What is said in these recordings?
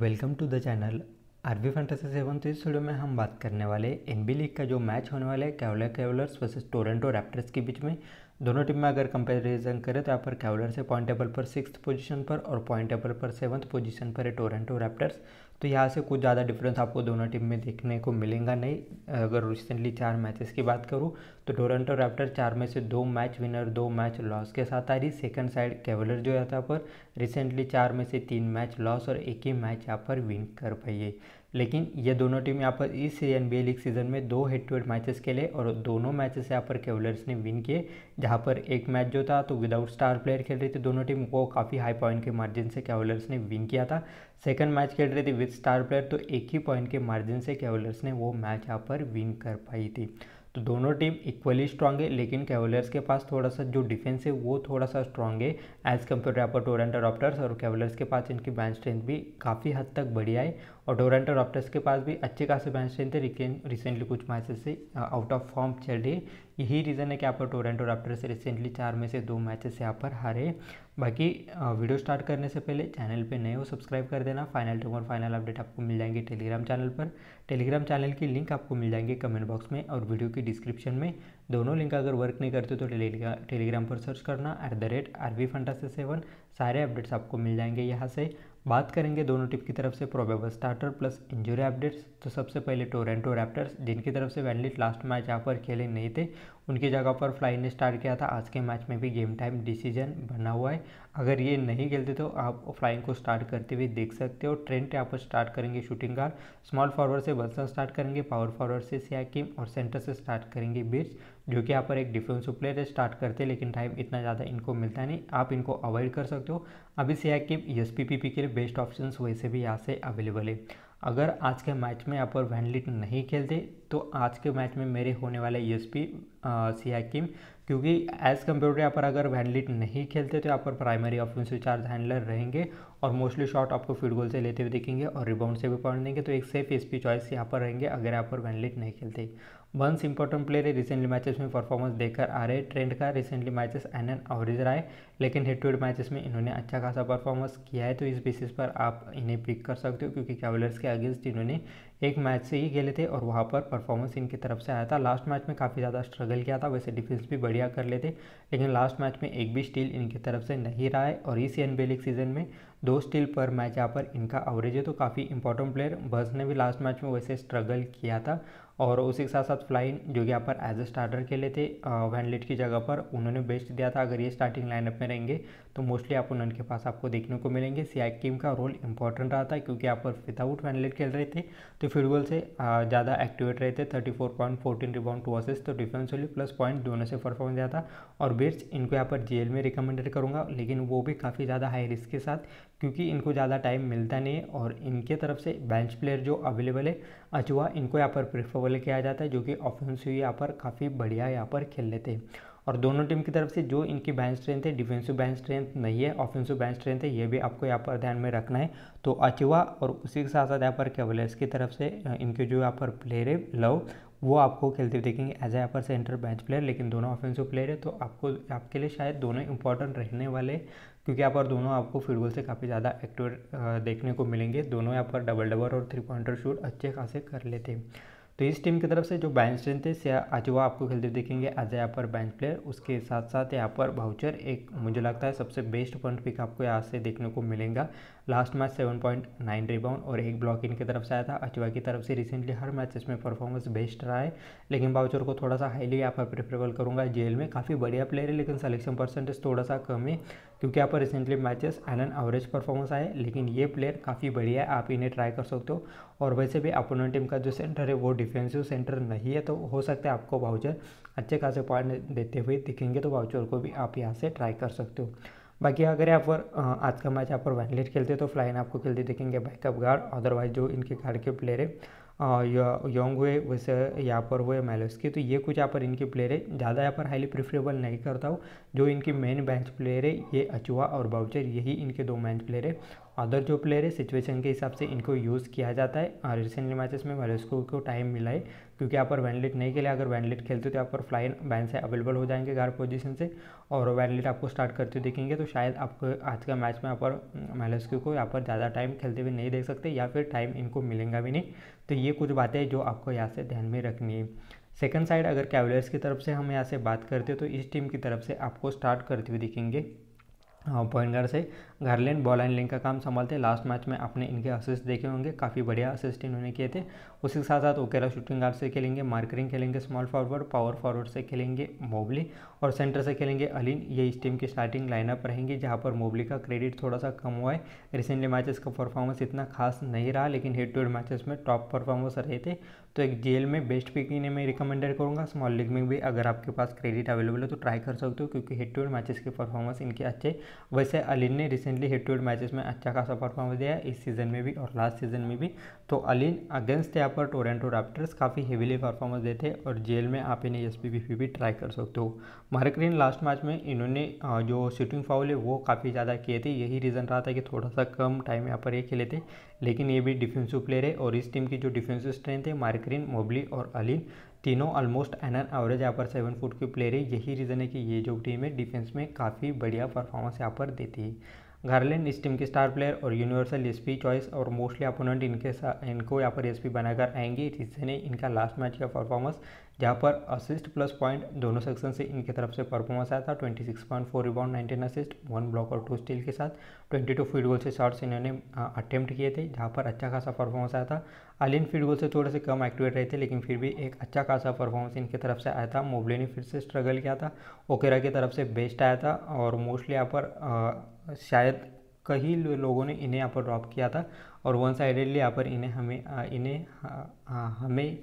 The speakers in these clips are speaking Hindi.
welcome to the channel RB fantasy seven तो इस वीडियो में हम बात करने वाले एन बी लीग का जो मैच होने वाला है cavalier Cavaliers versus Toronto Raptors के बीच में दोनों टीम में अगर कंपेरिजन करें तो यहाँ पर कैवलर्स है पॉइंट टेबल पर सिक्स पोजीशन पर और पॉइंट टेबल पर सेवन्थ पोजीशन पर है टोरेंटो रैप्टर्स तो यहाँ से कुछ ज़्यादा डिफरेंस आपको दोनों टीम में देखने को मिलेगा नहीं अगर रिसेंटली चार मैचेस की बात करूँ तो टोरंटो रैप्टर चार में से दो मैच विनर दो मैच लॉस के साथ आ रही सेकंड साइड कैवलर जो है यहाँ पर रिसेंटली चार में से तीन मैच लॉस और एक ही मैच यहाँ पर विन कर पाई है लेकिन ये दोनों टीम यहाँ पर इस एन बी लीग सीज़न में दो हेड टू हेड मैचेस खेले और दोनों मैचेस यहाँ पर केवलर्स ने विन किए जहाँ पर एक मैच जो था तो विदाउट स्टार प्लेयर खेल रही थी दोनों टीम को काफ़ी हाई पॉइंट के मार्जिन से केवलर्स ने विन किया था सेकंड मैच खेल रही थी विद स्टार प्लेयर तो एक ही पॉइंट के मार्जिन से केवलर्स ने वो मैच यहाँ पर विन कर पाई थी तो दोनों टीम इक्वली स्ट्रांग है लेकिन कैवलर्स के पास थोड़ा सा जो डिफेंस है वो थोड़ा सा स्ट्रांग है एज़ कम्पेयर यहाँ पर टोरेंटो रॉप्टर्स और कैवलर्स के पास इनकी बैंक स्ट्रेंथ भी काफ़ी हद तक बढ़िया है और डोरेंटो रॉप्टर्स के पास भी अच्छे खासे भैंस थे लेकिन रिसेंटली कुछ मैचेस से आउट ऑफ फॉर्म चल चले यही रीज़न है कि यहाँ पर टोरेंटो रॉप्टर्स रिसेंटली चार में से दो मैचेस से यहाँ पर हारे बाकी वीडियो uh, स्टार्ट करने से पहले चैनल पे नए हो सब्सक्राइब कर देना फाइनल और फाइनल अपडेट आपको मिल जाएंगे टेलीग्राम चैनल पर टेलीग्राम चैनल की लिंक आपको मिल जाएंगे कमेंट बॉक्स में और वीडियो की डिस्क्रिप्शन में दोनों लिंक अगर वर्क नहीं करते तो टेलीग्राम पर सर्च करना at the rate R V से सेवन सारे अपडेट्स आपको मिल जाएंगे यहाँ से बात करेंगे दोनों टिप की तरफ से probable starter plus injury updates तो सबसे पहले टोरेंटो रैप्टर्स जिनकी तरफ से वैंडलिट लास्ट मैच यहाँ पर खेले नहीं थे उनकी जगह पर फ्लाई ने स्टार्ट किया था आज के मैच में भी गेम टाइम डिसीजन बना हुआ है अगर ये नहीं खेलते तो आप फ्लाइंग को स्टार्ट करते हुए देख सकते हो ट्रेंट यहाँ पर स्टार्ट करेंगे शूटिंग गार्ड स्मॉल फॉरवर्ड से बल्सन स्टार्ट करेंगे पावर फॉरवर्ड से सियाकिम और सेंटर से स्टार्ट करेंगे बिर्स जो कि यहाँ पर एक डिफेंसिव प्लेयर है स्टार्ट करते लेकिन टाइम इतना ज़्यादा इनको मिलता नहीं आप इनको अवॉइड कर सकते हो अभी सियाकिम एस पी के लिए बेस्ट ऑप्शन वैसे भी यहाँ से अवेलेबल है अगर आज के मैच में अपर वैनलिट नहीं खेलते तो आज के मैच में मेरे होने वाले U e S P Siakam क्योंकि एज़ कम्पेयर टू यहाँ अगर वैनलिट नहीं खेलते तो यहाँ पर प्राइमरी ऑफेंसिव चार्ज हैंडलर रहेंगे और मोस्टली शॉट आपको फील्ड गोल से लेते हुए दिखेंगे और रिबाउंड से भी पॉइंट देंगे तो एक सेफ एस पी चॉइस यहाँ पर रहेंगे अगर यहाँ पर वैनलिट नहीं खेलते वंस इंपॉर्टेंट प्लेयर है रिसेंटली मैचेस में परफॉर्मेंस देकर आ रहे ट्रेंड का recently matches an an average रहा है लेकिन हेड टू हेड मैचेस में इन्होंने अच्छा खासा परफॉर्मेंस किया है तो इस बेसिस पर आप इन्हें पिक कर सकते हो क्योंकि कैवलर्स के अगेंस्ट इन्होंने एक मैच से ही खेले थे और वहाँ पर परफॉर्मेंस इनकी तरफ से आया था लास्ट मैच में काफ़ी ज़्यादा स्ट्रगल किया था वैसे डिफेंस भी बढ़िया कर लेते लेकिन लास्ट मैच में एक भी स्टील इनकी तरफ से नहीं रहा है और इस एन लीग सीजन में दो स्टील पर मैच यहाँ पर इनका एवरेज है तो काफ़ी इंपॉर्टेंट प्लेयर बस ने भी लास्ट मैच में वैसे स्ट्रगल किया था और उसी के साथ साथ फ्लाइन जो कि यहाँ पर एज ए स्टार्टर खेले थे वैनलेट की जगह पर उन्होंने बेस्ट दिया था अगर ये स्टार्टिंग लाइनअप में रहेंगे तो मोस्टली आप उनके पास आपको देखने को मिलेंगे टीम का रोल इंपॉर्टेंट रहा था क्योंकि यहाँ पर विदाउट वैनलेट खेल रहे थे तो फिटबॉल से ज़्यादा एक्टिवेट रहे थे thirty four point fourteen rebound two असेस तो डिफेंसली प्लस पॉइंट दोनों से परफॉर्म दिया था और बेस्ट इनको यहाँ पर जेल में रिकमेंडेड करूँगा लेकिन वो भी काफ़ी ज़्यादा हाई रिस्क के साथ क्योंकि इनको ज़्यादा टाइम मिलता नहीं है और इनके तरफ से बेंच प्लेयर जो अवेलेबल है अचुआ इनको यहाँ पर प्रेफर के किया जाता है जो कि ऑफेंसिव यहाँ पर काफ़ी बढ़िया यहाँ पर खेल लेते हैं और दोनों टीम की तरफ से जो इनकी बैंक स्ट्रेंथ है डिफेंसिव बैंक स्ट्रेंथ नहीं है ऑफेंसिव बैंक स्ट्रेंथ है ये भी आपको यहाँ पर ध्यान में रखना है तो अचिवा और उसी के साथ साथ यहाँ पर कैवलर्स की तरफ से इनके जो यहाँ पर प्लेयर है लव वो आपको खेलते हुए देखेंगे एज ए यहाँ पर सेंटर बैच प्लेयर लेकिन दोनों ऑफेंसिव प्लेयर है तो आपको आपके लिए शायद दोनों इंपॉर्टेंट रहने वाले क्योंकि यहाँ पर दोनों आपको फुटबॉल से काफ़ी ज़्यादा एक्टिव देखने को मिलेंगे दोनों यहाँ पर डबल डबल और थ्री पॉइंटर शूट अच्छे खासे कर लेते हैं तो इस टीम की तरफ से जो बैंक स्ट्रेंथ थे से अजवा आपको खेलते देखेंगे एज यहाँ पर बैंक प्लेयर उसके साथ साथ यहाँ पर भाउचर एक मुझे लगता है सबसे बेस्ट पॉइंट पिक आपको यहाँ से देखने को मिलेगा last match seven point nine rebound और एक ब्लॉक इनकी तरफ से आया था अचवा की तरफ से रिसेंटली हर मैचेस में परफॉर्मेंस बेस्ट रहा है लेकिन बाउचर को थोड़ा सा हाईली यहाँ पर प्रेफरेबल करूँगा जेल में काफ़ी बढ़िया प्लेयर है लेकिन सलेक्शन परसेंटेज थोड़ा सा कम है क्योंकि यहाँ पर recently matches and an average performance आए लेकिन ये प्लेयर काफ़ी बढ़िया है आप इन्हें ट्राई कर सकते हो और वैसे भी अपोनेंट टीम का जो सेंटर है वो डिफेंसिव सेंटर नहीं है तो हो सकता है आपको बाउचर अच्छे खासे पॉइंट देते हुए दिखेंगे तो बाउचर को भी आप यहाँ से ट्राई कर सकते हो बाकी अगर यहाँ पर आज का मैच यहाँ पर वैनलेट खेलते तो फ्लाइन आपको खेलते दिखेंगे बैकअप गार्ड अदरवाइज जो इनके गार्ड के प्लेयर है यंग हुए वैसे यहाँ पर हुए मेलोस्की तो ये कुछ यहाँ पर इनके प्लेयर है ज़्यादा यहाँ पर हाईली प्रिफरेबल नहीं करता हूँ जो इनकी मेन बेंच प्लेयर है ये अचुआ और बाउचर यही इनके दो मैच प्लेयर है अदर जो प्लेयर है सिचुएशन के हिसाब से इनको यूज़ किया जाता है रिसेंटली मैचेस में वेलेस्को को टाइम मिला है क्योंकि यहाँ पर वैनलेट नहीं खेला अगर वैनलेट खेलते तो यहाँ पर फ्लाइन बैन से अवेलेबल हो जाएंगे घर पोजीशन से और वैनलेट आपको स्टार्ट करते देखेंगे तो शायद आपको आज का मैच में यहाँ पर वेलेस्को को यहाँ पर ज़्यादा टाइम खेलते हुए नहीं देख सकते या फिर टाइम इनको मिलेगा भी नहीं तो ये कुछ बातें जो आपको यहाँ से ध्यान में रखनी है सेकेंड साइड अगर कैवलियर्स की तरफ से हम यहाँ से बात करते हो तो इस टीम की तरफ से आपको स्टार्ट करते हुए दिखेंगे पॉइंट हाँ, गार्ड से घरलैंड बॉल एंड लिंक का काम संभालते लास्ट मैच में आपने इनके असिस्ट देखे होंगे काफ़ी बढ़िया असिस्ट इन्होंने किए थे उसी के साथ साथ ओकेरा शूटिंग गार्ड से खेलेंगे मार्करिंग खेलेंगे स्मॉल फॉरवर्ड पावर फॉरवर्ड से खेलेंगे मोबली और सेंटर से खेलेंगे अलिन ये इस टीम की स्टार्टिंग लाइनअप रहेंगी जहाँ पर मोबली का क्रेडिट थोड़ा सा कम हुआ है रिसेंटली मैचेस का परफॉर्मेंस इतना खास नहीं रहा लेकिन हेड टू हेड मैचेस में टॉप परफॉर्मेंस रहे थे तो एक जेल में बेस्ट पिक इन्हें मैं रिकमेंडेड करूँगा स्मॉल लीग में भी अगर आपके पास क्रेडिट अवेलेबल है तो ट्राई कर सकते हो क्योंकि हेड टू हेड मैचेस के परफॉर्मेंस इनके अच्छे वैसे अलिन ने recently head to head matches में अच्छा खासा परफॉर्मेंस दिया इस सीज़न में भी और लास्ट सीज़न में भी तो अलिन अगेंस्ट यहाँ पर टोरेंटो रैप्टर्स काफ़ी हेवीली परफॉर्मेंस देते और जेल में आप इन्हें एस पी भी ट्राई कर सकते हो मार्करीन लास्ट मैच में इन्होंने जो शूटिंग फाउल है वो काफ़ी ज़्यादा किए थे यही रीज़न रहा था कि थोड़ा सा कम टाइम यहाँ पर ये खेले थे लेकिन ये भी डिफेंसिव प्लेयर है और इस टीम की जो डिफेंसिव स्ट्रेंथ है मार्करीन मोबली और अलिन तीनों ऑलमोस्ट एन एन एवरेज यहाँ पर सेवन फुट के प्लेयर है यही रीज़न है कि ये जो टीम है डिफेंस में काफ़ी बढ़िया परफॉर्मेंस यहाँ पर देती है गार्लैंड इस टीम के स्टार प्लेयर और यूनिवर्सल एसपी चॉइस और मोस्टली अपोनेंट इनके साथ इनको यहाँ पर एसपी बनाकर आएंगे ने इनका लास्ट मैच का परफॉर्मेंस जहाँ पर असिस्ट प्लस पॉइंट दोनों सेक्शन से इनके तरफ से परफॉर्मेंस आया था twenty six point four rebound nineteen assist one block और टू स्टील के साथ ट्वेंटी टू फील्ड गोल से शॉट्स इन्होंने अटेम्प्ट किए थे जहाँ पर अच्छा खासा परफॉर्मेंस आया था अलिन फील्ड गोल से थोड़े से कम एक्टिवेट रहे थे लेकिन फिर भी एक अच्छा खासा परफॉर्मेंस इनकी तरफ से आया था मोबले ने फिर से स्ट्रगल किया था ओकेरा की तरफ से बेस्ट आया था और मोस्टली यहाँ पर शायद कई लोगों ने इन्हें यहाँ पर ड्रॉप किया था और वन साइडेडली यहाँ पर इन्हें हमें इन्हें हाँ, हमें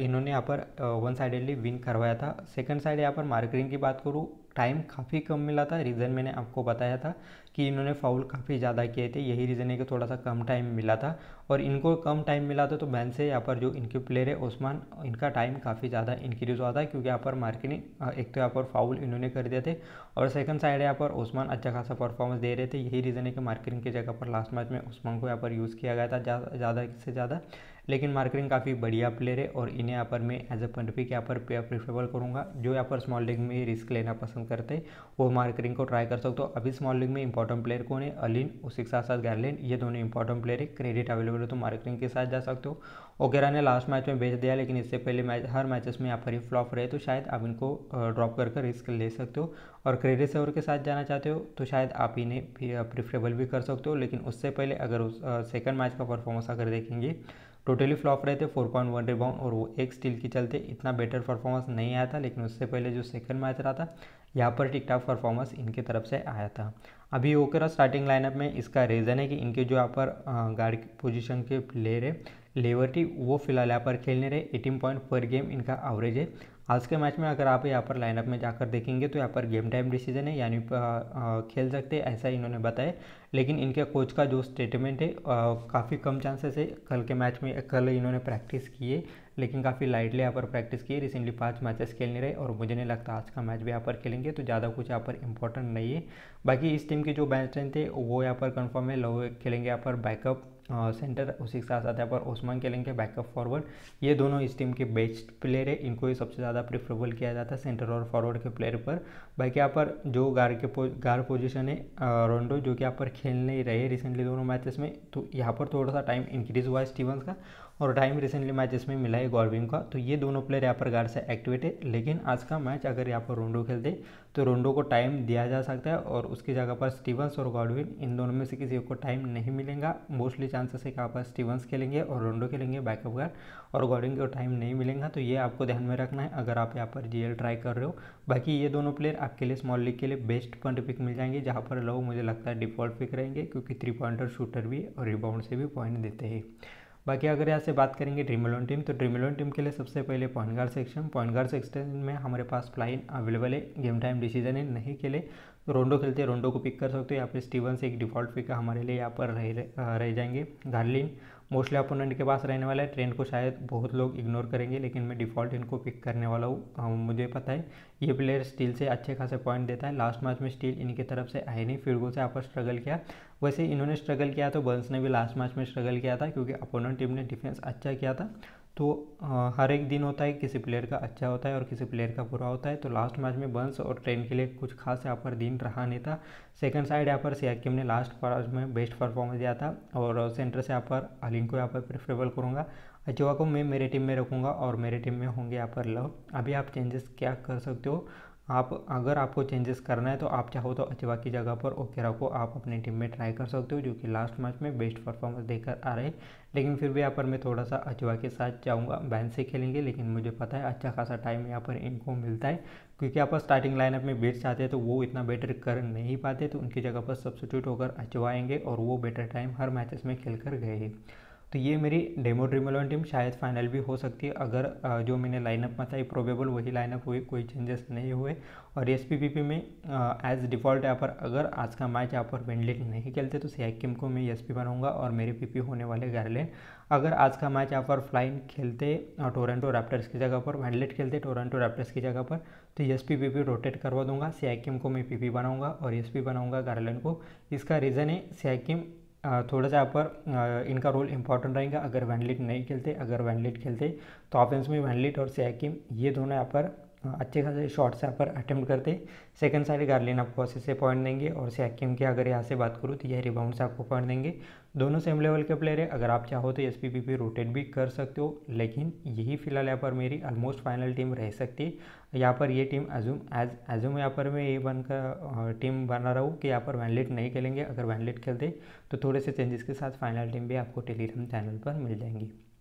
इन्होंने यहाँ पर वन साइडेडली विन करवाया था सेकंड साइड यहाँ पर मार्केटिंग की बात करूँ टाइम काफ़ी कम मिला था रीज़न मैंने आपको बताया था कि इन्होंने फाउल काफ़ी ज़्यादा किए थे यही रीज़न है कि थोड़ा सा कम टाइम मिला था और इनको कम टाइम मिला था तो बैन से यहाँ पर जो इनके प्लेयर है ओस्मान इनका टाइम काफ़ी ज़्यादा इंक्रीज़ हुआ था क्योंकि यहाँ पर मार्केटिंग एक तो यहाँ पर फाउल इन्होंने कर दिए थे और सेकंड साइड यहाँ पर ओस्मान अच्छा खासा परफॉर्मेंस दे रहे थे यही रीज़न है कि मार्किनिंग की जगह पर लास्ट मैच में ओस्मान को यहाँ पर यूज़ किया गया था ज़्यादा से ज़्यादा लेकिन मार्किंग काफ़ी बढ़िया प्लेयर है और इन्हें यहाँ पर मैं एज ए पंडपिक यहाँ पर प्रेफरेबल करूँगा जो यहाँ पर स्मॉल लीग में रिस्क लेना पसंद पसंद करते हैं वो मार्करिंग को ट्राई कर सकते हो अभी स्मॉल लीग में इंपॉर्टेंट प्लेयर कौन है अलिन उसी के साथ साथ गैरलिन ये दोनों इंपॉर्टेंट प्लेयर है क्रेडिट अवेलेबल है तो मार्करिंग के साथ जा सकते हो ओगेरा ने लास्ट मैच में भेज दिया लेकिन इससे पहले मैच हर मैचेस में आप खरीफ फ्लॉप रहे तो शायद आप इनको ड्रॉप कर कर रिस्क ले सकते हो और क्रेडिट सेवर के साथ जाना चाहते हो तो शायद आप इन्हें प्रिफरेबल भी कर सकते हो लेकिन उससे पहले अगर उस सेकेंड मैच का परफॉर्मेंस अगर देखेंगे टोटली फ्लॉप रहे थे फोर पॉइंट वन रिबाउंड और वो एक स्टील के चलते इतना बेटर परफॉर्मेंस नहीं आया था लेकिन उससे पहले जो सेकंड मैच रहा था यहाँ पर ठीक ठाक परफॉर्मेंस इनके तरफ से आया था अभी ओकेरा स्टार्टिंग लाइनअप में इसका रीज़न है कि इनके जो यहाँ पर गार्ड पोजीशन के प्लेयर है लेवर्टी वो फिलहाल यहाँ पर खेलने रहे एटीन पॉइंट पर गेम इनका एवरेज है आज के मैच में अगर आप यहाँ पर लाइनअप में जाकर देखेंगे तो यहाँ पर गेम टाइम डिसीजन है यानी खेल सकते हैं ऐसा इन्होंने बताया लेकिन इनके कोच का जो स्टेटमेंट है काफ़ी कम चांसेस है कल के मैच में कल इन्होंने प्रैक्टिस किए लेकिन काफ़ी लाइटली यहाँ पर प्रैक्टिस किए रिसेंटली पाँच मैचेस खेलने रहे और मुझे नहीं लगता आज का मैच भी यहाँ पर खेलेंगे तो ज़्यादा कुछ यहाँ पर इंपॉर्टेंट नहीं है बाकी इस टीम के जो बैट्समैन थे वो यहाँ पर कन्फर्म है लोग खेलेंगे यहाँ पर बैकअप सेंटर उसी के साथ साथ यहाँ पर ओस्मान के लेंगे बैकअप फॉरवर्ड ये दोनों इस टीम के बेस्ट प्लेयर है इनको ही सबसे ज़्यादा प्रिफरेबल किया जाता है सेंटर और फॉरवर्ड के प्लेयर पर बाकी यहाँ पर जो गार के गार पोजीशन है रोनडो जो कि यहाँ पर खेल नहीं रहे रिसेंटली दोनों मैचेस में तो यहाँ पर थोड़ा सा टाइम इंक्रीज हुआ है स्टीवंस का और टाइम रिसेंटली मैच इसमें मिला है गॉर्बिम का तो ये दोनों प्लेयर यहाँ पर गार्ड से एक्टिवेट है लेकिन आज का मैच अगर यहाँ पर रोंडो खेलते तो रोंडो को टाइम दिया जा सकता है और उसकी जगह पर स्टीवंस और गॉडविन इन दोनों में से किसी को टाइम नहीं मिलेगा मोस्टली चांसेस है कि आप स्टीवंस खेलेंगे और रोंडो खेलेंगे बैकअप गार्ड और गॉडविन को टाइम नहीं मिलेगा तो ये आपको ध्यान में रखना है अगर आप यहाँ पर जी ट्राई कर रहे हो बाकी ये दोनों प्लेयर आपके लिए स्मॉल लीग के लिए बेस्ट पॉइंट पिक मिल जाएंगे जहाँ पर लोग मुझे लगता है डिफॉल्ट पिक रहेंगे क्योंकि थ्री पॉइंटर शूटर भी और रिबाउंड से भी पॉइंट देते हैं बाकी अगर यहाँ से बात करेंगे ड्रीमलोन टीम तो ड्रीमलोन टीम के लिए सबसे पहले point guard section point guard section में हमारे पास फ्लाइन अवेलेबल है गेम टाइम डिसीजन है नहीं खेले लिए रोंडो खेलते रोंडो को पिक कर सकते हो यहाँ पे स्टीवन से एक डिफॉल्ट पिक हमारे लिए यहाँ पर रह रह जाएंगे गार्लिन मोस्टली अपोनेंट के पास रहने वाला है ट्रेंड को शायद बहुत लोग इग्नोर करेंगे लेकिन मैं डिफ़ॉल्ट इनको पिक करने वाला हूँ हाँ, मुझे पता है ये प्लेयर स्टील से अच्छे खासे पॉइंट देता है लास्ट मैच में स्टील इनकी तरफ से आई नहीं फिर से आपस स्ट्रगल किया वैसे इन्होंने स्ट्रगल किया तो बर्न्स ने भी लास्ट मैच में स्ट्रगल किया था क्योंकि अपोनेंट टीम ने डिफेंस अच्छा किया था तो हर एक दिन होता है किसी प्लेयर का अच्छा होता है और किसी प्लेयर का बुरा होता है तो लास्ट मैच में बंस और ट्रेन के लिए कुछ खास यहाँ पर दिन रहा नहीं था सेकंड साइड यहाँ पर सियाकिम ने लास्ट मैच में बेस्ट परफॉर्मेंस दिया था और सेंटर से यहाँ पर अलिन को यहाँ पर प्रेफरेबल करूँगा अचुआ को मैं मेरे टीम में रखूँगा और मेरे टीम में होंगे यहाँ पर लव अभी आप चेंजेस क्या कर सकते हो आप अगर आपको चेंजेस करना है तो आप चाहो तो अचवा की जगह पर ओकेरा को आप अपनी टीम में ट्राई कर सकते हो जो कि लास्ट मैच में बेस्ट परफॉर्मेंस देकर आ रहे लेकिन फिर भी यहाँ पर मैं थोड़ा सा अचवा के साथ जाऊँगा बैन से खेलेंगे लेकिन मुझे पता है अच्छा खासा टाइम यहाँ पर इनको मिलता है क्योंकि आप स्टार्टिंग लाइनअप में बेट चाहते हैं तो वो इतना बेटर कर नहीं पाते तो उनकी जगह पर सब्सिट्यूट होकर अचवाएंगे और वो बेटर टाइम हर मैचेस में खेल कर गए तो ये मेरी डेमो ड्रीमोलन टीम शायद फाइनल भी हो सकती है अगर जो मैंने लाइनअप में था प्रोबेबल वही लाइनअप हुई कोई चेंजेस नहीं हुए और एस में एज डिफ़ॉल्ट यहाँ पर अगर आज का मैच यहाँ पर विनलिट नहीं खेलते तो सियाह किम को मैं एस बनाऊँगा और मेरे पी पी होने वाले गार्लेन अगर आज का मैच यहाँ पर फ्लाइन खेलते टोरेंटो रैप्टर्स की जगह पर वैंडलेट खेलते टोरेंटो रैप्टर्स की जगह पर तो S P P P rotate करवा दूंगा सियाह किम को मैं पी पी बनाऊँगा और एस बनाऊँगा गार्लेन को इसका रीज़न है सियाह किम थोड़ा सा यहाँ पर इनका रोल इंपॉर्टेंट रहेगा अगर वैनलिट नहीं खेलते अगर वैनलिट खेलते तो ऑफेंस में वैनलिट और सैकिम ये दोनों यहाँ पर हाँ, अच्छे खासे शॉट्स यहाँ पर अटैम्प्ट करते सेकंड सारे गार्लिन आपको अच्छे से पॉइंट देंगे और सैक्यूम की अगर यहाँ से बात करूँ तो यह रिबाउंड से आपको पॉइंट देंगे दोनों सेम लेवल के प्लेयर है अगर आप चाहो तो एस पी पी रोटेट भी कर सकते हो लेकिन यही फिलहाल यहाँ पर मेरी ऑलमोस्ट फाइनल टीम रह सकती है यहाँ पर ये टीम एजूम एज एजूम यहाँ पर मैं ये बनकर टीम बना रहा हूँ कि यहाँ पर वैनलेट नहीं खेलेंगे अगर वैनलेट खेलते तो थोड़े से चेंजेस के साथ फाइनल टीम भी आपको टेलीग्राम चैनल पर मिल जाएंगी